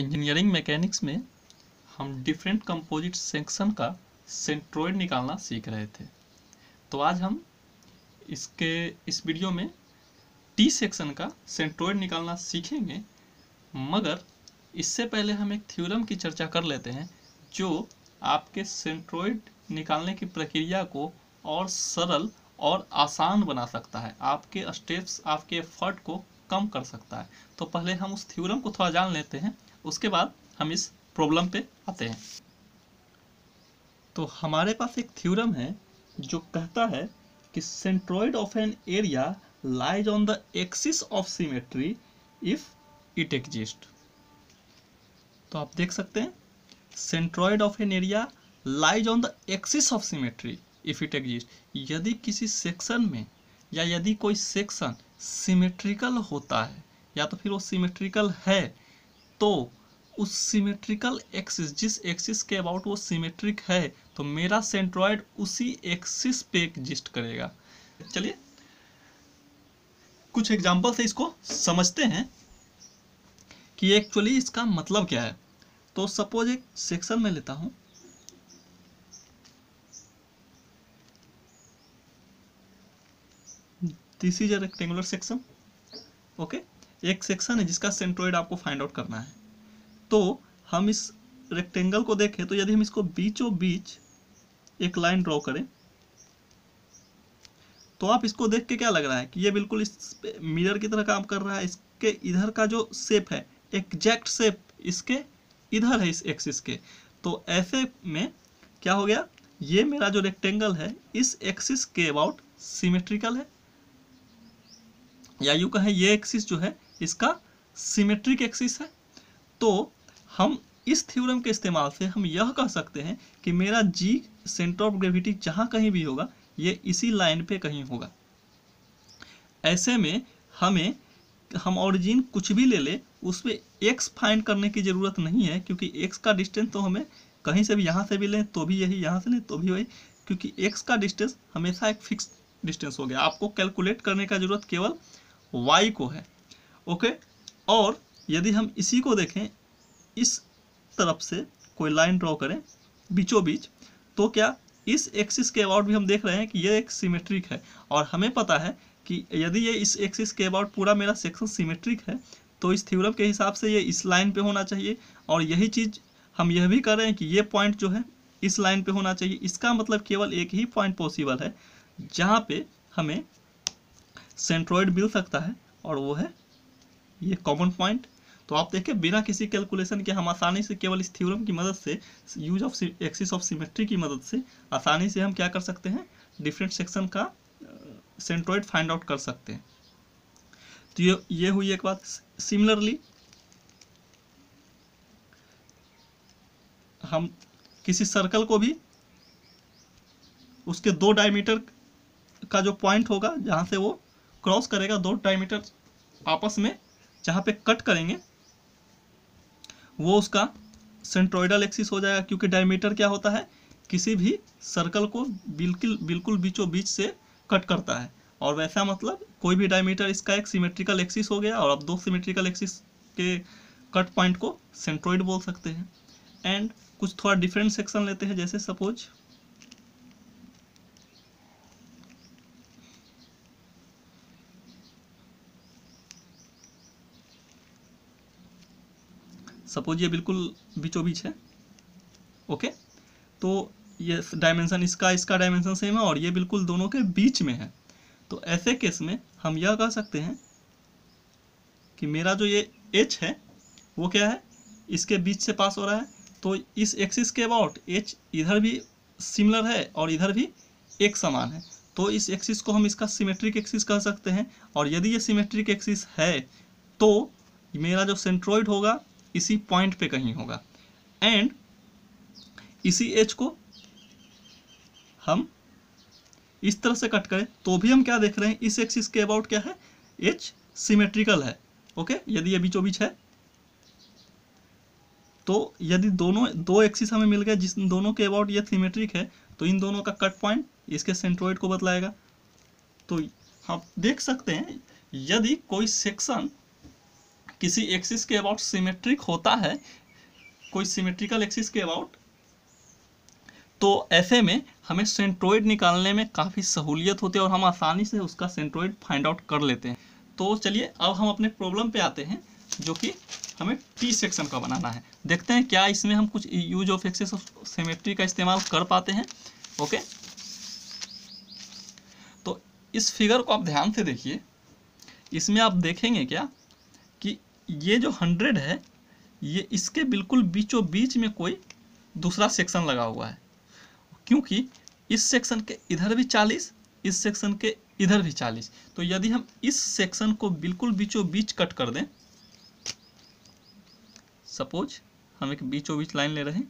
engineering mechanics में हम different composite section का सेंट्रोइड निकालना सीख रहे थे तो आज हम इसके इस वीडियो में टी सेक्शन का सेंट्रोइड निकालना सीखेंगे मगर इससे पहले हम एक थ्योरम की चर्चा कर लेते हैं जो आपके सेंट्रोइड निकालने की प्रक्रिया को और सरल और आसान बना सकता है आपके स्टेप्स आपके एफर्ट को कम कर सकता है तो पहले हम उस थ्योरम को थोड़ा जान लेते हैं उसके बाद हम इस प्रॉब्लम पे आते हैं तो हमारे पास एक थ्योरम है जो कहता है कि centroid of an area lies on the axis of symmetry if it exist तो आप देख सकते हैं centroid of an area lies on the axis of symmetry if it exist यदि किसी सेक्शन में या यदि कोई सेक्शन सिमेट्रिकल होता है या तो फिर वो सिमेट्रिकल है तो उस सिमेट्रिकल एक्सिस जिस एक्सिस के अबाउट वो सिमेट्रिक है तो मेरा सेंट्रॉयड उसी एक्सिस पे एग्जिस्ट करेगा चलिए कुछ एग्जाम्पल से इसको समझते हैं कि एक्चुअली इसका मतलब क्या है तो सपोज एक सेक्शन में लेता हूं this is a rectangular section okay एक सेक्शन है जिसका सेंट्रोइड आपको फाइंड आउट करना है तो हम इस रेक्टेंगल को देखें तो यदि हम इसको बीचों बीच एक लाइन ड्रॉ करें तो आप इसको देख के क्या लग रहा है कि ये बिल्कुल इस मिरर की तरह काम कर रहा है इसके इधर का जो सेप है एग्जैक्ट सेप इसके इधर है इस एक्सिस के तो ऐसे में क्या हो गया ये मेरा जो रेक्टेंगल है इस एक्सिस के अबाउट सिमेट्रिकल है या यू कहें ये एक्सिस जो है इसका सिमेट्रिक एक्सिस है तो हम इस थ्योरम के इस्तेमाल से हम यह कह सकते हैं कि मेरा जी सेंटर ऑफ ग्रेविटी जहाँ कहीं भी होगा ये इसी लाइन पे कहीं होगा ऐसे में हमें हम ऑरिजिन कुछ भी ले ले उस पर एक्स फाइंड करने की ज़रूरत नहीं है क्योंकि एक्स का डिस्टेंस तो हमें कहीं से भी यहाँ से भी लें तो भी यही यहाँ से लें तो भी वही क्योंकि एक्स का डिस्टेंस हमेशा एक फिक्स डिस्टेंस हो गया आपको कैलकुलेट करने का ज़रूरत केवल वाई को है ओके और यदि हम इसी को देखें इस तरफ से कोई लाइन ड्रॉ करें बीचों बीच तो क्या इस एक्सिस के अबाउट भी हम देख रहे हैं कि ये एक सिमेट्रिक है और हमें पता है कि यदि ये इस एक्सिस के अबाउट पूरा मेरा सेक्शन सिमेट्रिक है तो इस थ्योरम के हिसाब से ये इस लाइन पे होना चाहिए और यही चीज़ हम यह भी कर रहे हैं कि ये पॉइंट जो है इस लाइन पे होना चाहिए इसका मतलब केवल एक ही पॉइंट पॉसिबल है जहाँ पे हमें सेंट्रॉयड मिल सकता है और वो है ये कॉमन पॉइंट तो आप देखिए बिना किसी कैलकुलेशन के हम आसानी से केवल इस थ्योरम की मदद से use of axis of symmetry की मदद से आसानी से हम क्या कर सकते हैं डिफरेंट सेक्शन का सेंट्रोइड फाइंड आउट कर सकते हैं तो ये ये हुई एक बात सिमिलरली हम किसी सर्कल को भी उसके दो डायमीटर का जो पॉइंट होगा जहाँ से वो क्रॉस करेगा दो डायमीटर आपस में जहाँ पे कट करेंगे वो उसका सेंट्रोइडल एक्सिस हो जाएगा क्योंकि डायमीटर क्या होता है किसी भी सर्कल को बिल्कुल बिल्कुल बीचों बीच से कट करता है और वैसा मतलब कोई भी डायमीटर इसका एक सिमेट्रिकल एक्सिस हो गया और अब दो सिमेट्रिकल एक्सिस के कट पॉइंट को सेंट्रोइड बोल सकते हैं एंड कुछ थोड़ा डिफरेंट सेक्शन लेते हैं जैसे सपोज सपोज ये बिल्कुल बीचों बीच है ओके तो ये डायमेंसन इसका इसका डायमेंशन सेम है और ये बिल्कुल दोनों के बीच में है तो ऐसे केस में हम यह कह सकते हैं कि मेरा जो ये एच है वो क्या है इसके बीच से पास हो रहा है तो इस एक्सिस के अबाउट एच इधर भी सिमिलर है और इधर भी एक समान है तो इस एक्सिस को हम इसका सिमेट्रिक एक्सिस कह सकते हैं और यदि ये सिमेट्रिक एक्सिस है तो मेरा जो सेंट्रोइड होगा इसी पॉइंट पे कहीं होगा एंड इसी एच को हम इस तरह से कट करें तो भी हम क्या देख रहे हैं इस एक्सिस के अबाउट क्या है एच सिमेट्रिकल है ओके यदि ये बीचों बीच है तो यदि दोनों दो एक्सिस हमें मिल गए जिस दोनों के अबाउट ये सिमेट्रिक है तो इन दोनों का कट पॉइंट इसके सेंट्रोइड को बतलाएगा तो हम देख सकते हैं यदि कोई सेक्शन किसी एक्सिस के अबाउट सिमेट्रिक होता है कोई सिमेट्रिकल एक्सिस के अबाउट तो ऐसे में हमें सेंट्रोइड निकालने में काफ़ी सहूलियत होती है और हम आसानी से उसका सेंट्रोइड फाइंड आउट कर लेते हैं तो चलिए अब हम अपने प्रॉब्लम पे आते हैं जो कि हमें टी सेक्शन का बनाना है देखते हैं क्या इसमें हम कुछ use of axes of symmetry का इस्तेमाल कर पाते हैं ओके तो इस फिगर को आप ध्यान से देखिए इसमें आप देखेंगे क्या ये जो हंड्रेड है ये इसके बिल्कुल बीचों बीच में कोई दूसरा सेक्शन लगा हुआ है क्योंकि इस सेक्शन के इधर भी चालीस इस सेक्शन के इधर भी चालीस तो यदि हम इस सेक्शन को बिल्कुल बीचों बीच कट कर दें सपोज हम एक बीचों बीच लाइन ले रहे हैं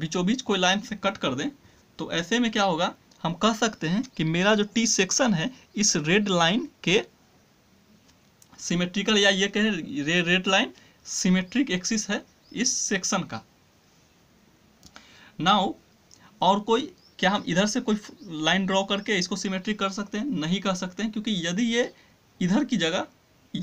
बीचों बीच कोई लाइन से कट कर दें तो ऐसे में क्या होगा हम कह सकते हैं कि मेरा जो टी सेक्शन है इस रेड लाइन के सिमेट्रिकल या ये कहें रे, रेड लाइन सिमेट्रिक एक्सिस है इस सेक्शन का नाउ और कोई क्या हम इधर से कोई लाइन ड्रॉ करके इसको सिमेट्रिक कर सकते हैं नहीं कह सकते हैं क्योंकि यदि ये इधर की जगह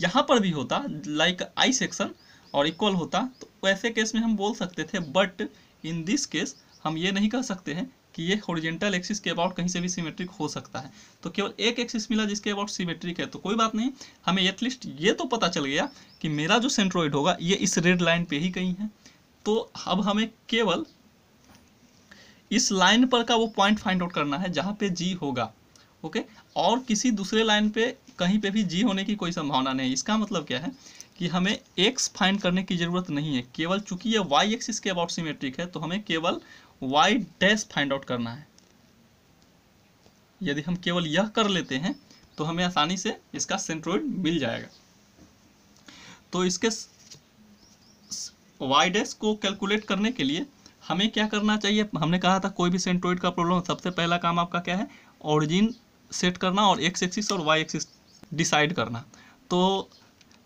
यहाँ पर भी होता लाइक आई सेक्शन और इक्वल होता तो वैसे केस में हम बोल सकते थे बट इन दिस केस हम ये नहीं कह सकते हैं कि ये होरिजेंटल एक्सिस के अबाउट कहीं से भी सिमेट्रिक हो सकता है तो केवल एक एक्सिस मिला जिसके अबाउट सिमेट्रिक है तो कोई बात नहीं हमें एटलीस्ट ये तो पता चल गया कि मेरा जो सेंट्रोइड होगा ये इस रेड लाइन पे ही कहीं है तो अब हमें केवल इस लाइन पर का वो पॉइंट फाइंड आउट करना है जहाँ पे जी होगा ओके और किसी दूसरे लाइन पे कहीं पे भी जी होने की कोई संभावना नहीं इसका मतलब क्या है कि हमें एक्स फाइंड करने की ज़रूरत नहीं है केवल चूंकि ये वाई एक्सिस के अबाउट सिमेट्रिक है तो हमें केवल वाई डैश फाइंड आउट करना है यदि हम केवल यह कर लेते हैं तो हमें आसानी से इसका सेंट्रोइड मिल जाएगा तो इसके वाई डैश को कैलकुलेट करने के लिए हमें क्या करना चाहिए हमने कहा था कोई भी सेंट्रोइड का प्रॉब्लम सबसे पहला काम आपका क्या है ऑरिजिन सेट करना और एक्स एक्सिस और वाई एक्सिस डिसाइड करना तो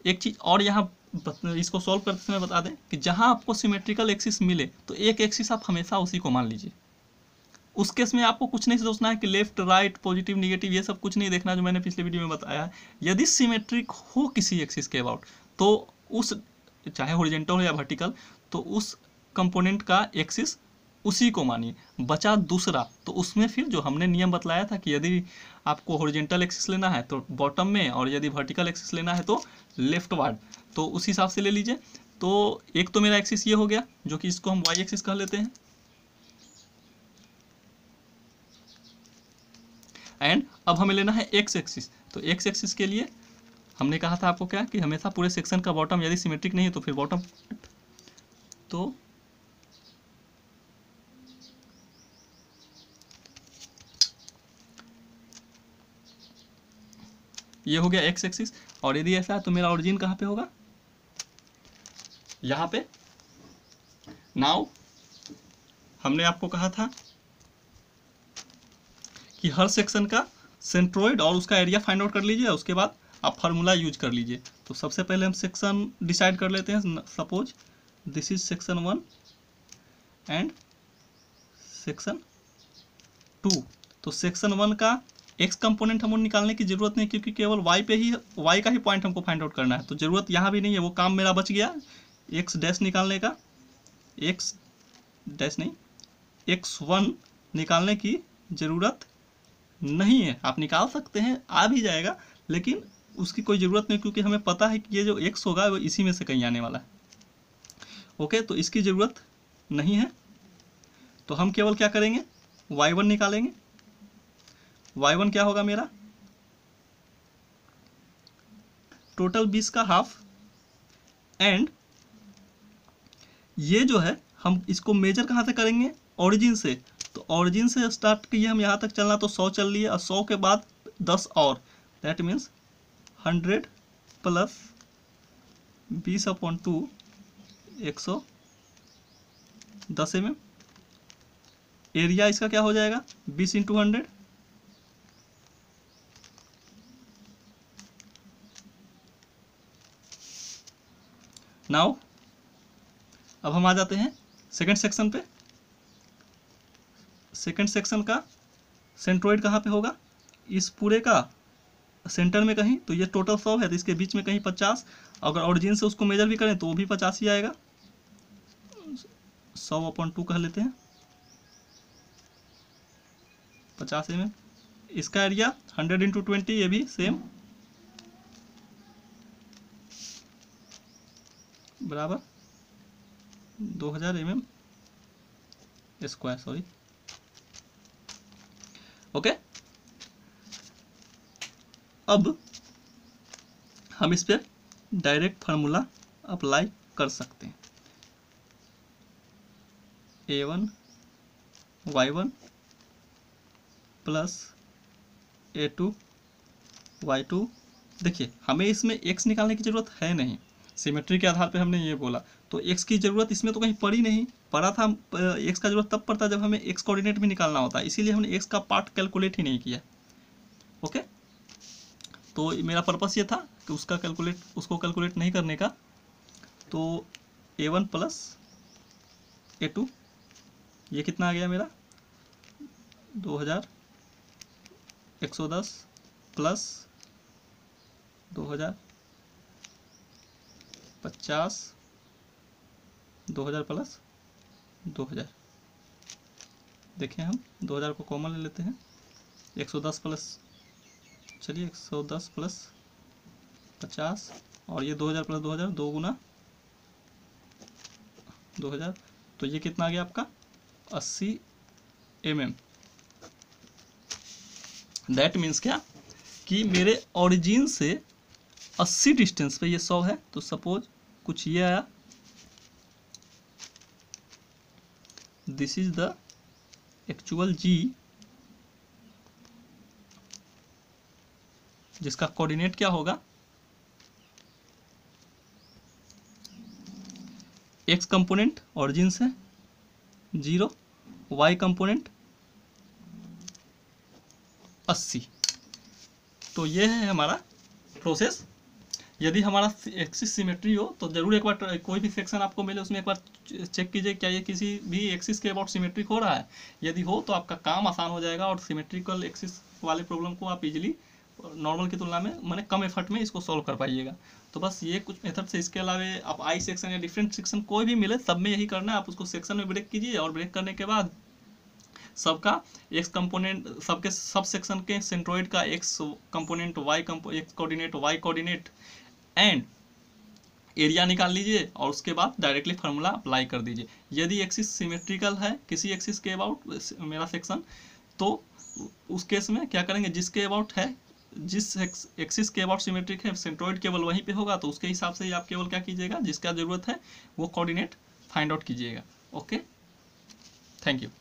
एक चीज़ और यहाँ इसको सॉल्व करते समय बता दें कि जहाँ आपको सिमेट्रिकल एक्सिस मिले तो एक एक्सिस आप हमेशा उसी को मान लीजिए उस केस में आपको कुछ नहीं सोचना है कि लेफ्ट राइट पॉजिटिव निगेटिव ये सब कुछ नहीं देखना जो मैंने पिछले वीडियो में बताया है यदि सिमेट्रिक हो किसी एक्सिस के अबाउट तो उस चाहे ओरिजेंटल हो या वर्टिकल तो उस कंपोनेंट का एक्सिस उसी को मानिए बचा दूसरा तो उसमें फिर जो हमने नियम बतलाया था कि यदि आपको हॉरिजेंटल एक्सिस लेना है तो बॉटम में और यदि वर्टिकल एक्सिस लेना है तो लेफ्ट वार्ड तो उस हिसाब से ले लीजिए तो एक तो मेरा एक्सिस ये हो गया जो कि इसको हम वाई एक्सिस कह लेते हैं एंड अब हमें लेना है एक्स एक्सिस तो एक्स एक्सिस के लिए हमने कहा था आपको क्या कि हमेशा पूरे सेक्शन का बॉटम यदि सिमेट्रिक नहीं है तो फिर बॉटम तो ये हो गया एक्स एक्सिस और यदि ऐसा है तो मेरा ओरिजिन कहाँ पे होगा यहाँ पे नाउ हमने आपको कहा था कि हर सेक्शन का सेंट्रोइड और उसका एरिया फाइंड आउट कर लीजिए उसके बाद आप फार्मूला यूज कर लीजिए तो सबसे पहले हम सेक्शन डिसाइड कर लेते हैं suppose this is section one and section two तो सेक्शन वन का एक्स कंपोनेंट हम निकालने की जरूरत नहीं क्योंकि केवल वाई पे ही वाई का ही पॉइंट हमको फाइंड आउट करना है तो ज़रूरत यहाँ भी नहीं है वो काम मेरा बच गया एक्स डैश निकालने का एक्स डैश नहीं एक्स वन निकालने की ज़रूरत नहीं है आप निकाल सकते हैं आ भी जाएगा लेकिन उसकी कोई ज़रूरत नहीं क्योंकि हमें पता है कि ये जो एक्स होगा वो इसी में से कहीं आने वाला है ओके तो इसकी ज़रूरत नहीं है तो हम केवल क्या करेंगे वाई वन निकालेंगे वाई वन क्या होगा मेरा टोटल बीस का हाफ एंड ये जो है हम इसको मेजर कहाँ से करेंगे ओरिजिन से तो ऑरिजिन से स्टार्ट किए हम यहाँ तक चलना तो सौ चल लिए और सौ के बाद दस और दैट मीन्स हंड्रेड प्लस बीस अपॉन टू एक सौ दस एम एरिया इसका क्या हो जाएगा बीस इंटू हंड्रेड नाउ अब हम आ जाते हैं सेकंड सेक्शन पे सेकंड सेक्शन का सेंट्रोइड कहाँ पे होगा इस पूरे का सेंटर में कहीं तो ये टोटल सौ है तो इसके बीच में कहीं पचास अगर ऑरिजिन से उसको मेजर भी करें तो वो भी पचास ही आएगा सौ अपॉन टू कह लेते हैं पचास एम इसका एरिया हंड्रेड इंटू ट्वेंटी ये भी सेम बराबर 2000 हज़ार M M square sorry okay अब हम इस पर डायरेक्ट फार्मूला अप्लाई कर सकते हैं A one Y one plus A two Y two देखिए हमें इसमें एक्स निकालने की ज़रूरत है नहीं सिमेट्री के आधार पे हमने ये बोला तो एक्स की ज़रूरत इसमें तो कहीं पड़ी नहीं पड़ा था एक्स का ज़रूरत तब पड़ता जब हमें एक्स कोऑर्डिनेट भी निकालना होता है इसीलिए हमने एक्स का पार्ट कैलकुलेट ही नहीं किया ओके तो मेरा पर्पस ये था कि उसका कैलकुलेट उसको कैलकुलेट नहीं करने का तो A one plus A two ये कितना आ गया मेरा दो हज़ार एक सौ दस प्लस दो हज़ार पचास दो हज़ार प्लस दो हज़ार देखें हम दो हज़ार को कॉमन ले लेते हैं एक सौ दस प्लस चलिए एक सौ दस प्लस पचास और ये दो हज़ार प्लस दो हज़ार दो गुना दो हज़ार तो ये कितना आ गया आपका अस्सी एम एम दैट मीन्स क्या कि मेरे ओरिजिन से अस्सी डिस्टेंस पे ये सौ है तो सपोज कुछ ये आया this is the actual G जिसका कोऑर्डिनेट क्या होगा एक्स कंपोनेंट ऑरिजिन से जीरो वाई कंपोनेंट अस्सी तो ये है हमारा प्रोसेस यदि हमारा एक्सिस सिमेट्री हो तो ज़रूर एक बार कोई भी सेक्शन आपको मिले उसमें एक बार चेक कीजिए क्या ये किसी भी एक्सिस के अबाउट सिमेट्रिक हो रहा है यदि हो तो आपका काम आसान हो जाएगा और सिमेट्रिकल एक्सिस वाले प्रॉब्लम को आप इजिली नॉर्मल की तुलना में मैंने कम एफर्ट में इसको सॉल्व कर पाइएगा तो बस ये कुछ मेथड से इसके अलावा आप आई सेक्शन या डिफरेंट सेक्शन कोई भी मिले सब में यही करना है आप उसको सेक्शन में ब्रेक कीजिए और ब्रेक करने के बाद सबका एक्स कंपोनेंट सबके सब सेक्शन के सेंट्रोइड का X component Y compo X coordinate Y coordinate and area निकाल लीजिए और उसके बाद डायरेक्टली फार्मूला अप्लाई कर दीजिए यदि एक्सिस सिमेट्रिकल है किसी एक्सिस के अबाउट मेरा सेक्शन तो उस केस में क्या करेंगे जिसके अबाउट है जिस एक्सिस के अबाउट सिमेट्रिक है सेंट्रॉइड केवल वहीं पे होगा तो उसके हिसाब से ही आप केवल क्या कीजिएगा जिसका ज़रूरत है वो कोऑर्डिनेट फाइंड आउट कीजिएगा ओके थैंक यू